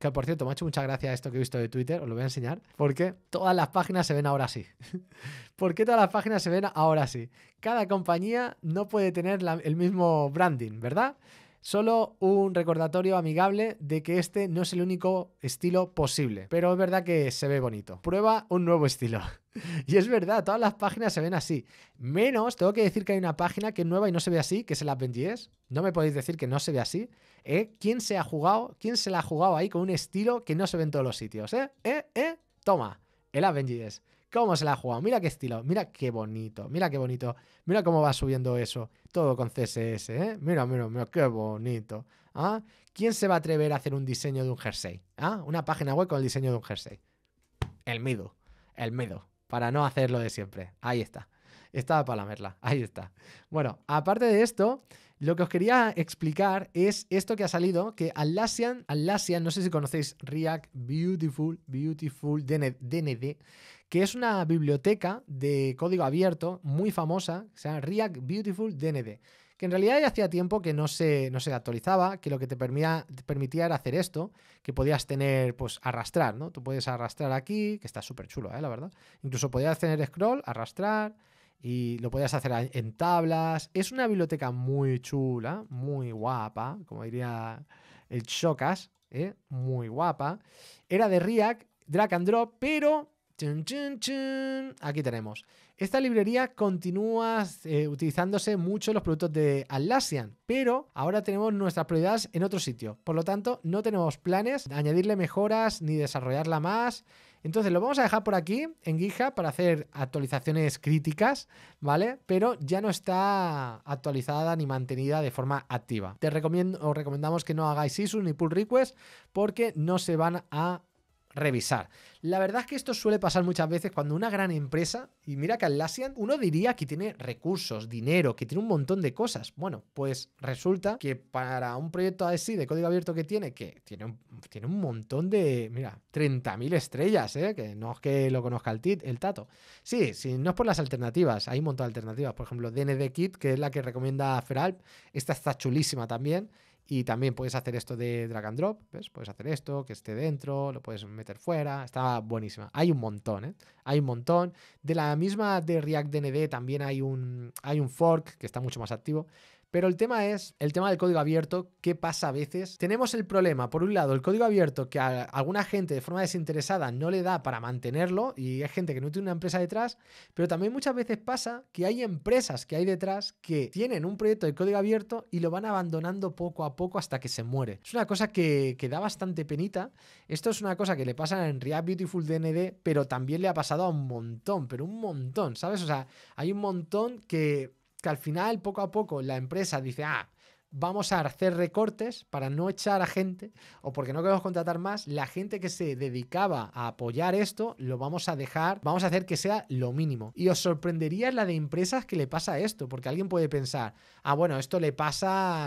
Que por cierto, me ha hecho mucha gracia esto que he visto de Twitter, os lo voy a enseñar, porque todas las páginas se ven ahora así. ¿Por qué todas las páginas se ven ahora así? Cada compañía no puede tener el mismo branding, ¿verdad? Solo un recordatorio amigable de que este no es el único estilo posible, pero es verdad que se ve bonito. Prueba un nuevo estilo. Y es verdad, todas las páginas se ven así. Menos, tengo que decir que hay una página que es nueva y no se ve así, que es el AppNGS. No me podéis decir que no se ve así. ¿eh? ¿Quién se ha jugado? ¿Quién se la ha jugado ahí con un estilo que no se ve en todos los sitios? ¿Eh? ¿Eh? ¿Eh? Toma, el AppNGS. ¿Cómo se la ha jugado? Mira qué estilo, mira qué bonito, mira qué bonito. Mira cómo va subiendo eso, todo con CSS, ¿eh? Mira, mira, mira, qué bonito. ¿Ah? ¿Quién se va a atrever a hacer un diseño de un jersey? ¿Ah? Una página web con el diseño de un jersey. El mido, el mido, para no hacerlo de siempre. Ahí está estaba para merla, Ahí está. Bueno, aparte de esto, lo que os quería explicar es esto que ha salido, que Atlassian, no sé si conocéis React Beautiful, Beautiful DND, que es una biblioteca de código abierto muy famosa, que se llama React Beautiful DND, que en realidad ya hacía tiempo que no se, no se actualizaba, que lo que te permitía, era hacer esto, que podías tener, pues arrastrar, ¿no? Tú puedes arrastrar aquí, que está súper chulo, ¿eh? la verdad. Incluso podías tener scroll, arrastrar, y lo podías hacer en tablas. Es una biblioteca muy chula, muy guapa, como diría el Chocas, ¿eh? muy guapa. Era de React, drag and drop, pero Aquí tenemos. Esta librería continúa eh, utilizándose mucho los productos de Atlassian, pero ahora tenemos nuestras prioridades en otro sitio. Por lo tanto, no tenemos planes de añadirle mejoras ni desarrollarla más. Entonces lo vamos a dejar por aquí en GitHub para hacer actualizaciones críticas, ¿vale? Pero ya no está actualizada ni mantenida de forma activa. Te recomiendo, o recomendamos que no hagáis issues ni pull request porque no se van a revisar. La verdad es que esto suele pasar muchas veces cuando una gran empresa, y mira que Atlassian, uno diría que tiene recursos, dinero, que tiene un montón de cosas. Bueno, pues resulta que para un proyecto así de código abierto que tiene, que tiene un, tiene un montón de, mira, 30.000 estrellas, ¿eh? que no es que lo conozca el, tit, el tato. Sí, sí, no es por las alternativas, hay un montón de alternativas. Por ejemplo, DND Kit, que es la que recomienda Feralp, esta está chulísima también. Y también puedes hacer esto de drag and drop, ¿ves? Puedes hacer esto, que esté dentro, lo puedes meter fuera, está buenísima. Hay un montón, ¿eh? Hay un montón. De la misma de React DND también hay un, hay un fork que está mucho más activo, pero el tema es el tema del código abierto, ¿qué pasa a veces? Tenemos el problema, por un lado, el código abierto que a alguna gente de forma desinteresada no le da para mantenerlo y hay gente que no tiene una empresa detrás, pero también muchas veces pasa que hay empresas que hay detrás que tienen un proyecto de código abierto y lo van abandonando poco a poco hasta que se muere. Es una cosa que, que da bastante penita. Esto es una cosa que le pasa en React Beautiful DND, pero también le ha pasado a un montón, pero un montón, ¿sabes? O sea, hay un montón que que al final, poco a poco, la empresa dice, ah, vamos a hacer recortes para no echar a gente o porque no queremos contratar más, la gente que se dedicaba a apoyar esto lo vamos a dejar, vamos a hacer que sea lo mínimo. Y os sorprendería la de empresas que le pasa esto, porque alguien puede pensar, ah, bueno, esto le pasa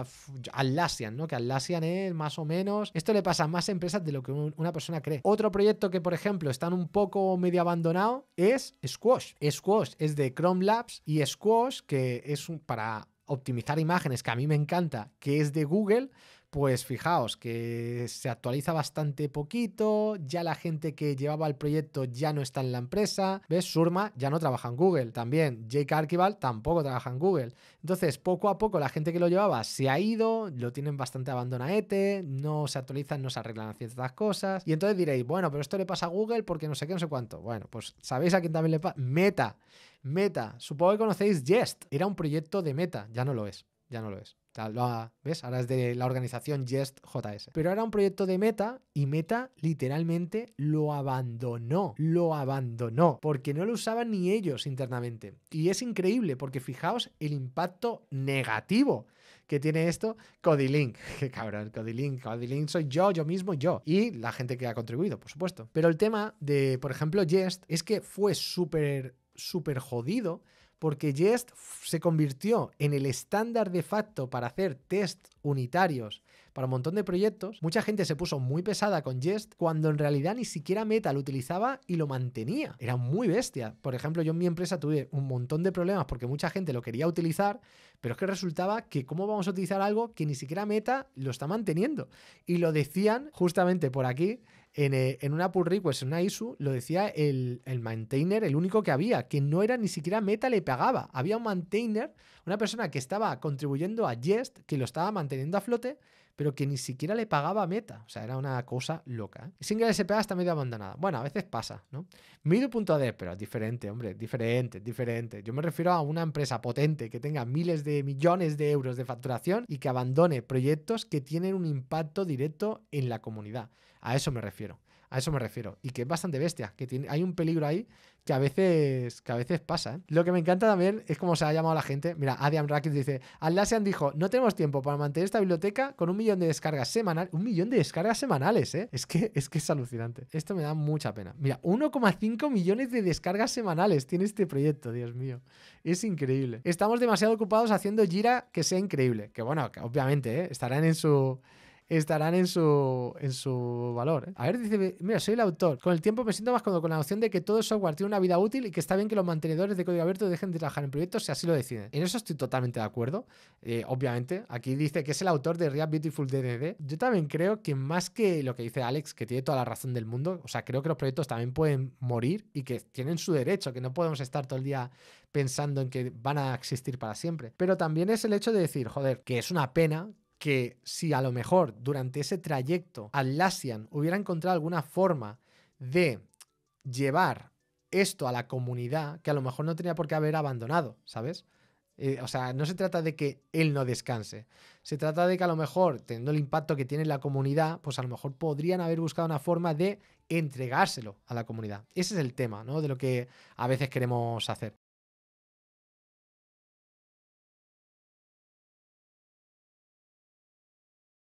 a Lasian, ¿no? Que Atlassian es más o menos, esto le pasa a más empresas de lo que una persona cree. Otro proyecto que, por ejemplo, están un poco medio abandonado es Squash. Squash es de Chrome Labs y Squash, que es un, para optimizar imágenes, que a mí me encanta, que es de Google, pues fijaos que se actualiza bastante poquito, ya la gente que llevaba el proyecto ya no está en la empresa, ¿ves? Surma ya no trabaja en Google, también Jake Archival tampoco trabaja en Google. Entonces, poco a poco la gente que lo llevaba se ha ido, lo tienen bastante abandonado, no se actualizan, no se arreglan ciertas cosas. Y entonces diréis, bueno, pero esto le pasa a Google porque no sé qué, no sé cuánto. Bueno, pues ¿sabéis a quién también le pasa? Meta. Meta. Supongo que conocéis Jest. Era un proyecto de Meta, ya no lo es ya no lo es. ¿ves? Ahora es de la organización Jest JS Pero era un proyecto de Meta y Meta literalmente lo abandonó. Lo abandonó porque no lo usaban ni ellos internamente. Y es increíble porque fijaos el impacto negativo que tiene esto Codilink. Qué cabrón, Codilink. Codilink soy yo, yo mismo, yo. Y la gente que ha contribuido, por supuesto. Pero el tema de, por ejemplo, Jest es que fue súper, súper jodido porque Jest se convirtió en el estándar de facto para hacer test unitarios para un montón de proyectos. Mucha gente se puso muy pesada con Jest cuando en realidad ni siquiera Meta lo utilizaba y lo mantenía. Era muy bestia. Por ejemplo, yo en mi empresa tuve un montón de problemas porque mucha gente lo quería utilizar, pero es que resultaba que cómo vamos a utilizar algo que ni siquiera Meta lo está manteniendo. Y lo decían justamente por aquí eh, en, una pull request, en una ISU lo decía el, el, maintainer, el único que había, que no era ni siquiera meta, le pagaba. Había un maintainer, una persona que estaba contribuyendo a Jest, que lo estaba manteniendo a flote, pero que ni siquiera le pagaba meta. O sea, era una cosa loca. ¿eh? Single SPA está medio abandonada. Bueno, a veces pasa, ¿no? Mido.de, pero es diferente, hombre, diferente, diferente. Yo me refiero a una empresa potente que tenga miles de millones de euros de facturación y que abandone proyectos que tienen un impacto directo en la comunidad. A eso me refiero. A eso me refiero. Y que es bastante bestia, que hay un peligro ahí que a veces, que a veces pasa. ¿eh? Lo que me encanta también es cómo se ha llamado la gente. Mira, Adam Rackett dice, Alasian dijo, no tenemos tiempo para mantener esta biblioteca con un millón de descargas semanales. Un millón de descargas semanales, ¿eh? Es que, es que es alucinante. Esto me da mucha pena. Mira, 1,5 millones de descargas semanales tiene este proyecto, Dios mío. Es increíble. Estamos demasiado ocupados haciendo gira que sea increíble. Que bueno, obviamente, ¿eh? estarán en su estarán en su, en su valor. ¿eh? A ver, dice, mira, soy el autor. Con el tiempo me siento más con la noción de que todo software tiene una vida útil y que está bien que los mantenedores de código abierto dejen de trabajar en proyectos si así lo deciden. En eso estoy totalmente de acuerdo. Eh, obviamente, aquí dice que es el autor de Real Beautiful DDD. Yo también creo que más que lo que dice Alex, que tiene toda la razón del mundo, o sea, creo que los proyectos también pueden morir y que tienen su derecho, que no podemos estar todo el día pensando en que van a existir para siempre. Pero también es el hecho de decir, joder, que es una pena que si a lo mejor durante ese trayecto Atlassian hubiera encontrado alguna forma de llevar esto a la comunidad, que a lo mejor no tenía por qué haber abandonado, ¿sabes? Eh, o sea, no se trata de que él no descanse. Se trata de que a lo mejor, teniendo el impacto que tiene la comunidad, pues a lo mejor podrían haber buscado una forma de entregárselo a la comunidad. Ese es el tema, ¿no? De lo que a veces queremos hacer.